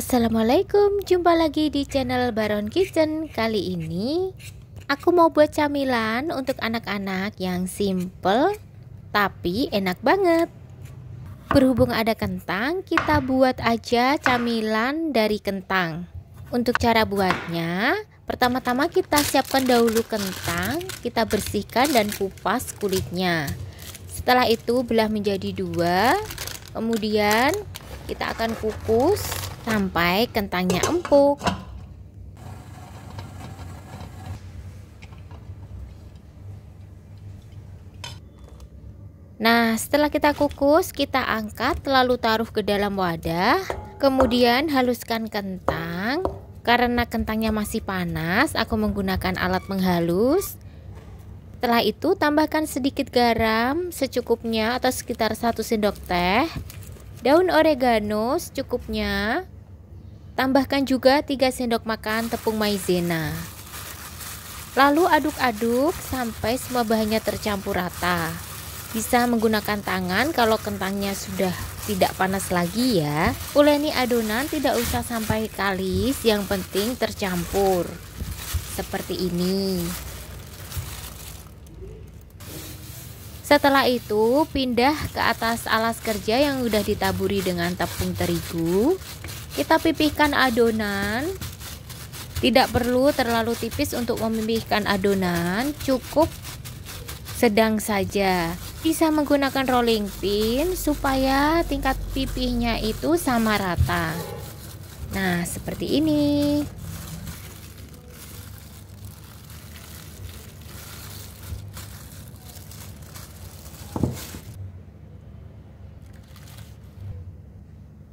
Assalamualaikum, jumpa lagi di channel Baron Kitchen Kali ini aku mau buat camilan untuk anak-anak yang simple tapi enak banget Berhubung ada kentang, kita buat aja camilan dari kentang Untuk cara buatnya, pertama-tama kita siapkan dahulu kentang Kita bersihkan dan kupas kulitnya Setelah itu belah menjadi dua Kemudian kita akan kukus sampai kentangnya empuk. Nah, setelah kita kukus, kita angkat lalu taruh ke dalam wadah. Kemudian haluskan kentang. Karena kentangnya masih panas, aku menggunakan alat menghalus. Setelah itu tambahkan sedikit garam secukupnya atau sekitar 1 sendok teh. Daun oregano secukupnya. Tambahkan juga 3 sendok makan tepung maizena. Lalu aduk-aduk sampai semua bahannya tercampur rata. Bisa menggunakan tangan kalau kentangnya sudah tidak panas lagi ya. Uleni adonan tidak usah sampai kalis, yang penting tercampur. Seperti ini. Setelah itu, pindah ke atas alas kerja yang sudah ditaburi dengan tepung terigu. Kita pipihkan adonan. Tidak perlu terlalu tipis untuk memipihkan adonan, cukup sedang saja. Bisa menggunakan rolling pin supaya tingkat pipihnya itu sama rata. Nah, seperti ini.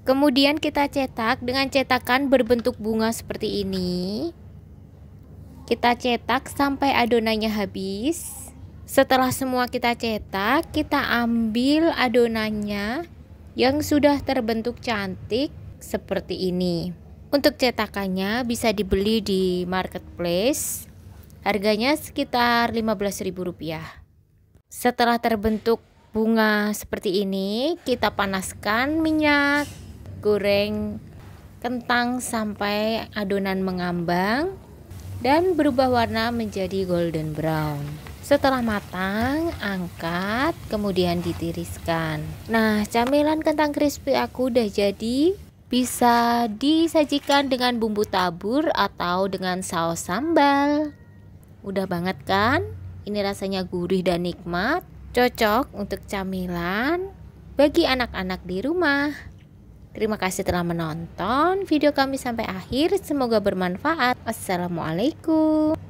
Kemudian kita cetak dengan cetakan berbentuk bunga seperti ini. Kita cetak sampai adonannya habis. Setelah semua kita cetak, kita ambil adonannya yang sudah terbentuk cantik seperti ini. Untuk cetakannya bisa dibeli di marketplace. Harganya sekitar Rp15.000. Setelah terbentuk bunga seperti ini, kita panaskan minyak goreng kentang sampai adonan mengambang dan berubah warna menjadi golden brown. Setelah matang, angkat, kemudian ditiriskan. Nah, camilan kentang crispy aku udah jadi. Bisa disajikan dengan bumbu tabur atau dengan saus sambal. Udah banget kan? Ini rasanya gurih dan nikmat, cocok untuk camilan bagi anak-anak di rumah. Terima kasih telah menonton video kami sampai akhir. Semoga bermanfaat. Assalamualaikum.